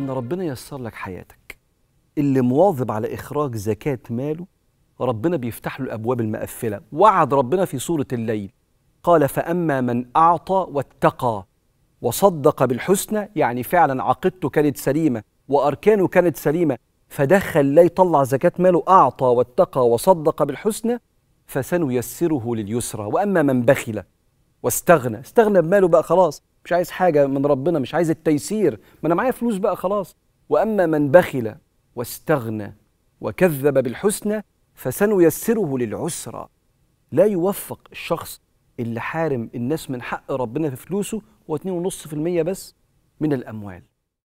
ان ربنا ييسر لك حياتك اللي مواظب على اخراج زكاه ماله ربنا بيفتح له الابواب المقفله وعد ربنا في سوره الليل قال فاما من اعطى واتقى وصدق بالحسنى يعني فعلا عقيدته كانت سليمه واركانه كانت سليمه فدخل لا يطلع زكاه ماله اعطى واتقى وصدق بالحسنى فسنيسره لليسرى واما من بخل واستغنى استغنى بماله بقى خلاص مش عايز حاجة من ربنا مش عايز التيسير ما أنا معايا فلوس بقى خلاص وأما من بخل واستغنى وكذب بالحسنى فسنيسره للعسرى لا يوفق الشخص اللي حارم الناس من حق ربنا في فلوسه هو 2.5% بس من الأموال